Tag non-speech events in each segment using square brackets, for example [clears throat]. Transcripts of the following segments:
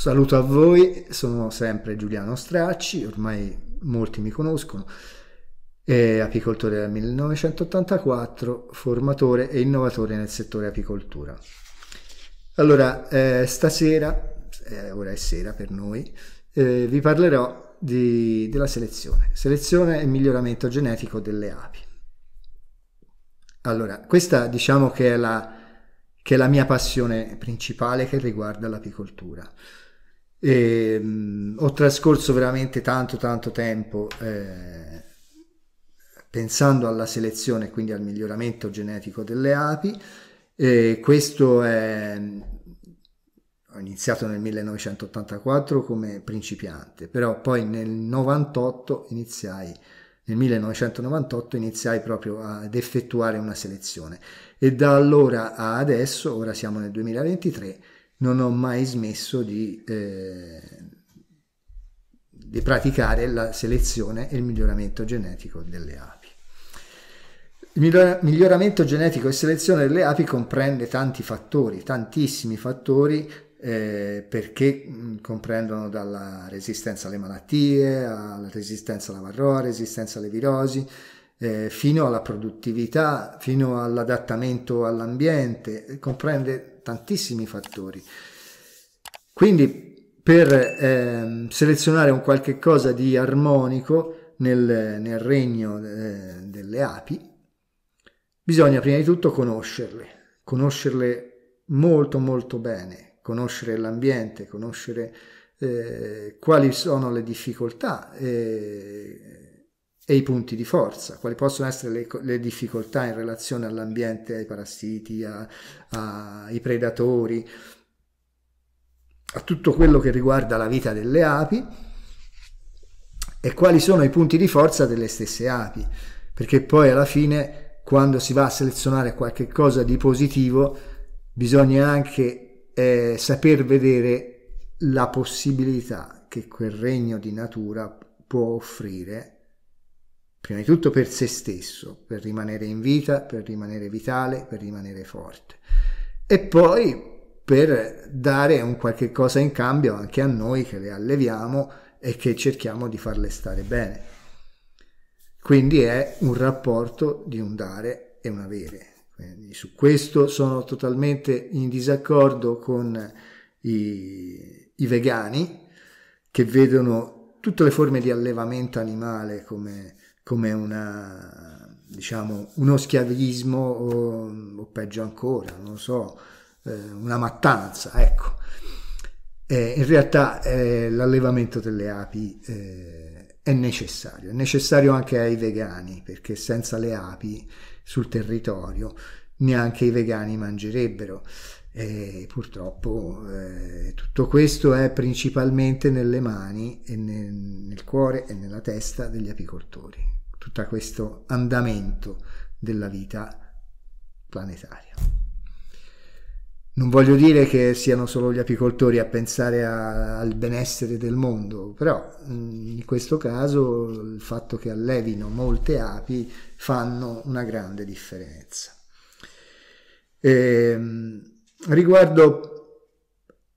Saluto a voi, sono sempre Giuliano Stracci, ormai molti mi conoscono, è apicoltore dal 1984, formatore e innovatore nel settore apicoltura. Allora, eh, stasera, eh, ora è sera per noi, eh, vi parlerò di, della selezione, selezione e miglioramento genetico delle api. Allora, questa diciamo che è la, che è la mia passione principale che riguarda l'apicoltura. E, ehm, mh, ho trascorso veramente tanto tanto tempo eh, pensando alla selezione e quindi al miglioramento genetico delle api. E questo è, ho iniziato nel 1984 come principiante, però poi nel 98 iniziai nel 1998 iniziai proprio ad effettuare una selezione e da allora a adesso, ora siamo nel 2023, non ho mai smesso di, eh, di praticare la selezione e il miglioramento genetico delle api. Il miglioramento genetico e selezione delle api comprende tanti fattori, tantissimi fattori, eh, perché mm, comprendono dalla resistenza alle malattie, alla resistenza alla varroa, resistenza alle virosi, eh, fino alla produttività, fino all'adattamento all'ambiente, comprende tantissimi fattori. Quindi per eh, selezionare un qualche cosa di armonico nel, nel regno eh, delle api, bisogna prima di tutto conoscerle, conoscerle molto molto bene, conoscere l'ambiente, conoscere eh, quali sono le difficoltà eh, e i punti di forza, quali possono essere le, le difficoltà in relazione all'ambiente, ai parassiti, ai predatori, a tutto quello che riguarda la vita delle api e quali sono i punti di forza delle stesse api, perché poi alla fine quando si va a selezionare qualche cosa di positivo bisogna anche eh, saper vedere la possibilità che quel regno di natura può offrire prima di tutto per se stesso, per rimanere in vita, per rimanere vitale, per rimanere forte. E poi per dare un qualche cosa in cambio anche a noi che le alleviamo e che cerchiamo di farle stare bene. Quindi è un rapporto di un dare e un avere. Quindi su questo sono totalmente in disaccordo con i, i vegani che vedono tutte le forme di allevamento animale come come una, diciamo, uno schiavismo o, o peggio ancora, non lo so, eh, una mattanza, ecco. Eh, in realtà eh, l'allevamento delle api eh, è necessario, è necessario anche ai vegani, perché senza le api sul territorio neanche i vegani mangerebbero. E purtroppo eh, tutto questo è principalmente nelle mani, e nel, nel cuore e nella testa degli apicoltori, tutto questo andamento della vita planetaria. Non voglio dire che siano solo gli apicoltori a pensare a, al benessere del mondo, però mm, in questo caso il fatto che allevino molte api fanno una grande differenza. Ehm, Riguardo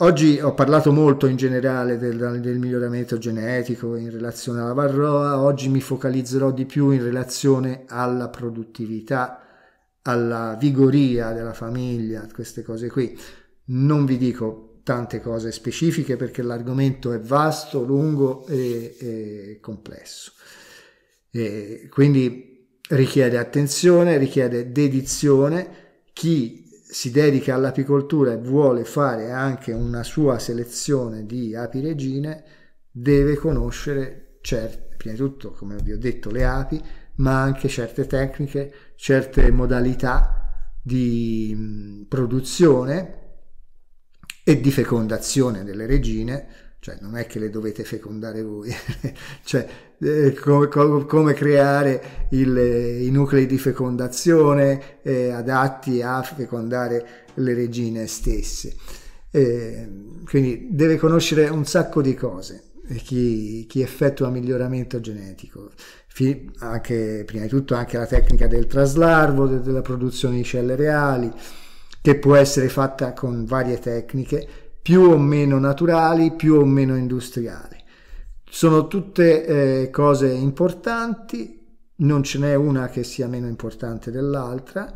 Oggi ho parlato molto in generale del, del, miglioramento genetico in relazione alla varroa, oggi mi focalizzerò di più in relazione alla produttività, alla vigoria della famiglia, queste cose qui. Non vi dico tante cose specifiche perché l'argomento è vasto, lungo e, e complesso. E quindi richiede attenzione, richiede dedizione. Chi si dedica all'apicoltura e vuole fare anche una sua selezione di api regine, deve conoscere, certo, prima di tutto, come vi ho detto, le api, ma anche certe tecniche, certe modalità di produzione e di fecondazione delle regine, cioè non è che le dovete fecondare voi, [laughs] cioè eh, eh, come, come, creare il, eh, i nuclei di fecondazione eh, adatti a fecondare le regine stesse. Eh, quindi deve conoscere un sacco di cose chi, chi effettua miglioramento genetico, Fi, anche, prima di tutto anche la tecnica del traslarvo, de, della produzione di celle reali, che può essere fatta con varie tecniche, più o meno naturali, più o meno industriali. Sono tutte eh, cose importanti, non ce n'è una che sia meno importante dell'altra,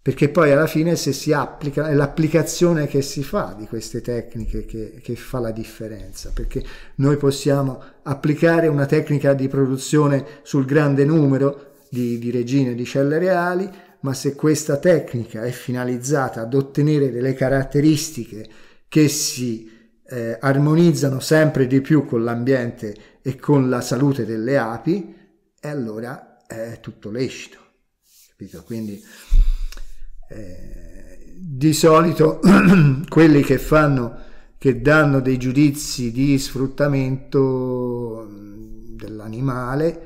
perché poi alla fine se si applica, è l'applicazione che si fa di queste tecniche che, che fa la differenza, perché noi possiamo applicare una tecnica di produzione sul grande numero di, di regine di celle reali, ma se questa tecnica è finalizzata ad ottenere delle caratteristiche che si eh, armonizzano sempre di più con l'ambiente e con la salute delle api, e allora è eh, tutto lecito. Capito? Quindi eh, di solito [clears throat] quelli che fanno, che danno dei giudizi di sfruttamento mm, dell'animale,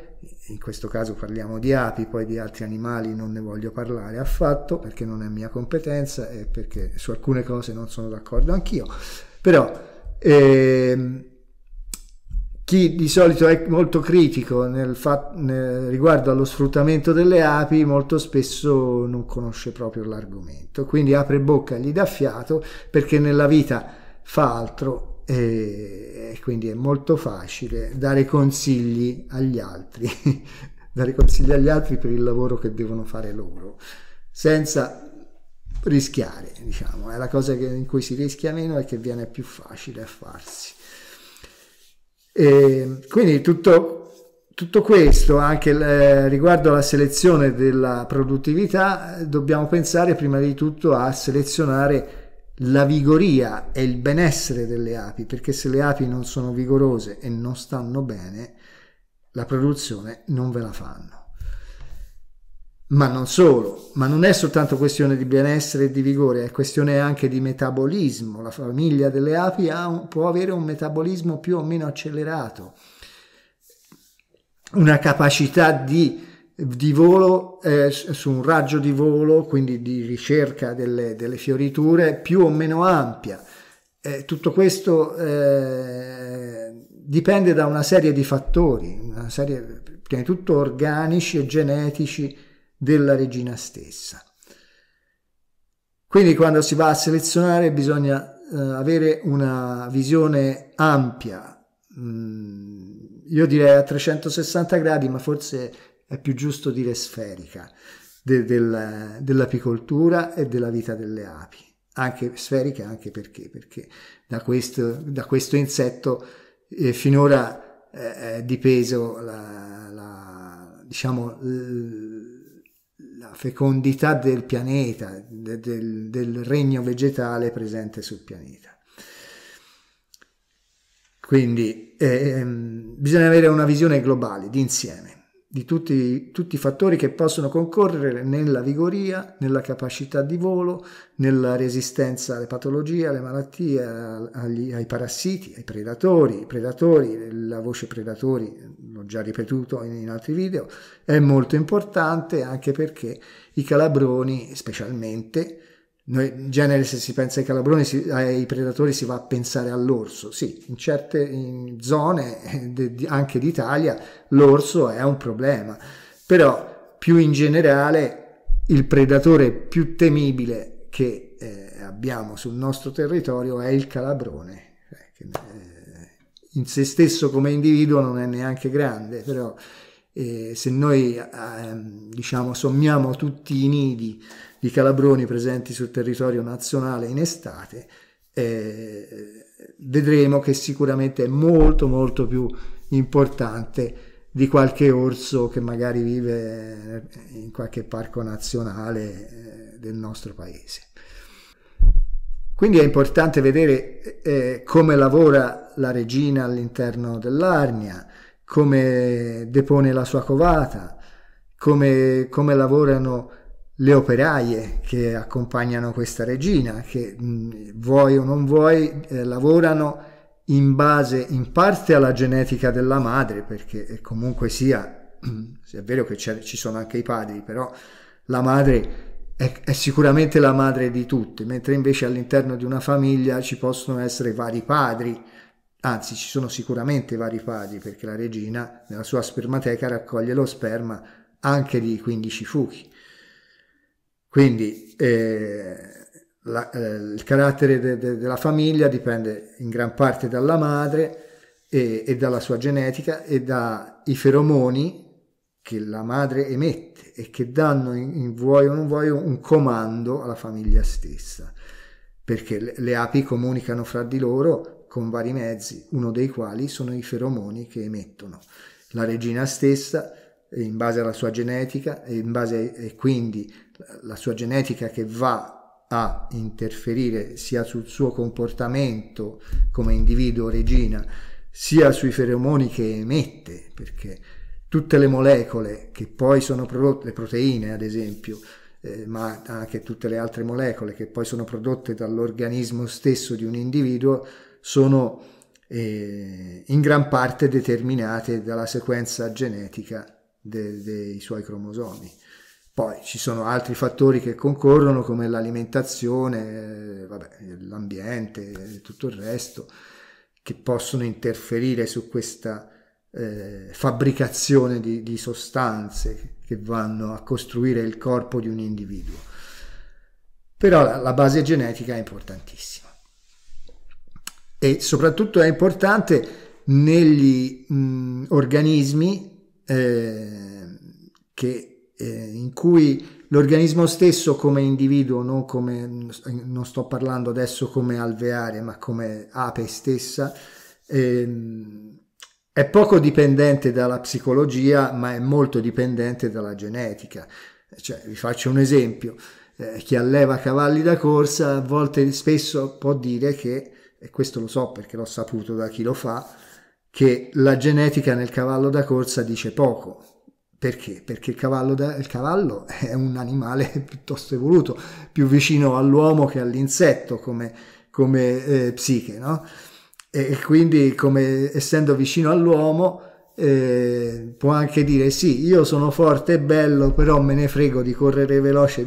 in questo caso parliamo di api, poi di altri animali non ne voglio parlare affatto perché non è mia competenza e perché su alcune cose non sono d'accordo anch'io, però Ehm, chi di solito è molto critico nel fa- nel riguardo allo sfruttamento delle api molto spesso non conosce proprio l'argomento, quindi apre bocca, e gli dà fiato perché nella vita fa altro e quindi è molto facile dare consigli agli altri, [laughs] dare consigli agli altri per il lavoro che devono fare loro, senza rischiare, diciamo, è la cosa che, in cui si rischia meno e che viene più facile a farsi. E quindi tutto, tutto questo, anche eh, riguardo alla selezione della produttività, dobbiamo pensare prima di tutto a selezionare la vigoria e il benessere delle api, perché se le api non sono vigorose e non stanno bene, la produzione non ve la fanno. Ma non solo, ma non è soltanto questione di benessere e di vigore, è questione anche di metabolismo. La famiglia delle api un, può avere un metabolismo più o meno accelerato, una capacità di, di volo eh, su un raggio di volo, quindi di ricerca delle, delle fioriture più o meno ampia. Eh, tutto questo eh, dipende da una serie di fattori, una serie prima di tutto organici e genetici della regina stessa. Quindi quando si va a selezionare bisogna eh, avere una visione ampia, mm, io direi a 360 gradi, ma forse è più giusto dire sferica, de, del, dell'apicoltura e della vita delle api. Anche sferica, anche perché, perché da questo, da questo insetto eh, finora eh, è dipeso la, la, diciamo, la fecondità del pianeta, de, del, del regno vegetale presente sul pianeta. Quindi eh, ehm, bisogna avere una visione globale, d'insieme di tutti, tutti, i fattori che possono concorrere nella vigoria, nella capacità di volo, nella resistenza alle patologie, alle malattie, agli, ai parassiti, ai predatori. I predatori, la voce predatori, l'ho già ripetuto in, in altri video, è molto importante anche perché i calabroni, specialmente, noi, in genere se si pensa ai calabroni, si, ai predatori si va a pensare all'orso. Sì, in certe in zone eh, anche d'Italia l'orso è un problema, però più in generale il predatore più temibile che eh, abbiamo sul nostro territorio è il calabrone, eh, che, eh, in se stesso come individuo non è neanche grande, però eh, se noi ehm, diciamo sommiamo tutti i nidi i calabroni presenti sul territorio nazionale in estate, eh, vedremo che sicuramente è molto molto più importante di qualche orso che magari vive eh, in qualche parco nazionale eh, del nostro paese. Quindi è importante vedere eh, come lavora la regina all'interno dell'arnia, come depone la sua covata, come, come lavorano le operaie che accompagnano questa regina, che mh, vuoi o non vuoi eh, lavorano in base in parte alla genetica della madre, perché comunque sia, [clears throat] è vero che ci sono anche i padri, però la madre è, è, sicuramente la madre di tutti, mentre invece all'interno di una famiglia ci possono essere vari padri, anzi ci sono sicuramente vari padri, perché la regina nella sua spermateca raccoglie lo sperma anche di 15 fuchi. Quindi eh, la, eh, il carattere de, de, della famiglia dipende in gran parte dalla madre e, e dalla sua genetica e dai feromoni che la madre emette e che danno in, in, vuoi o non vuoi un comando alla famiglia stessa perché le, le api comunicano fra di loro con vari mezzi uno dei quali sono i feromoni che emettono la regina stessa in base alla sua genetica e, base, e quindi la sua genetica che va a interferire sia sul suo comportamento come individuo regina, sia sui feromoni che emette, perché tutte le molecole che poi sono prodotte, le proteine ad esempio, eh, ma anche tutte le altre molecole che poi sono prodotte dall'organismo stesso di un individuo, sono eh, in gran parte determinate dalla sequenza genetica de dei suoi cromosomi. Poi ci sono altri fattori che concorrono come l'alimentazione, eh, l'ambiente, e tutto il resto, che possono interferire su questa eh, fabbricazione di, di sostanze che vanno a costruire il corpo di un individuo. Però la, la base genetica è importantissima e soprattutto è importante negli mh, mm, organismi eh, che eh, in cui l'organismo stesso come individuo, non, come, non sto parlando adesso come alveare, ma come ape stessa, ehm, è poco dipendente dalla psicologia, ma è molto dipendente dalla genetica. Cioè, vi faccio un esempio. Eh, chi alleva cavalli da corsa a volte spesso può dire che, e questo lo so perché l'ho saputo da chi lo fa, che la genetica nel cavallo da corsa dice poco, perché? Perché il cavallo, da, il cavallo, [laughs] è un animale [laughs] piuttosto evoluto, più vicino all'uomo che all'insetto come, come eh, psiche, no? E quindi, come, essendo vicino all'uomo, eh, può anche dire sì, io sono forte e bello, però me ne frego di correre veloce [laughs]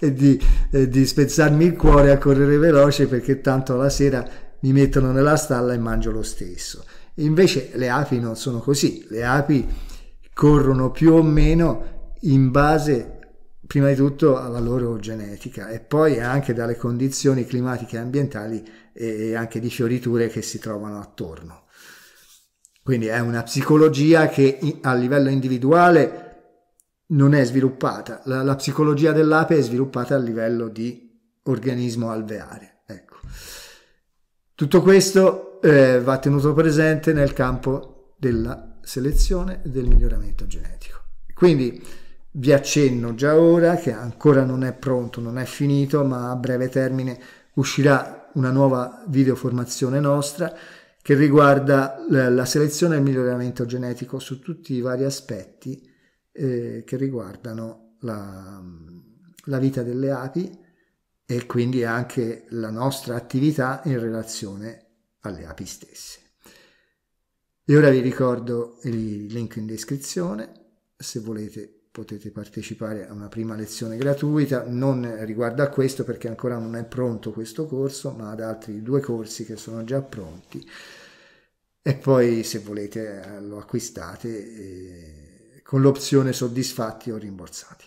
e di, eh, di spezzarmi il cuore a correre veloce perché tanto la sera mi mettono nella stalla e mangio lo stesso. Invece le api non sono così, le api corrono più o meno in base prima di tutto alla loro genetica e poi anche dalle condizioni climatiche e ambientali e anche di fioriture che si trovano attorno. Quindi è una psicologia che a livello individuale non è sviluppata. La, la psicologia dell'ape è sviluppata a livello di organismo alveare. Ecco. Tutto questo eh, va tenuto presente nel campo della selezione e del miglioramento genetico. Quindi vi accenno già ora che ancora non è pronto, non è finito, ma a breve termine uscirà una nuova videoformazione nostra che riguarda la selezione e il miglioramento genetico su tutti i vari aspetti eh, che riguardano la, la vita delle api e quindi anche la nostra attività in relazione alle api stesse. E ora vi ricordo il link in descrizione, se volete potete partecipare a una prima lezione gratuita, non riguardo a questo perché ancora non è pronto questo corso, ma ad altri due corsi che sono già pronti. E poi se volete eh, lo acquistate eh, con l'opzione soddisfatti o rimborsati.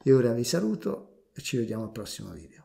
E ora vi saluto e ci vediamo al prossimo video.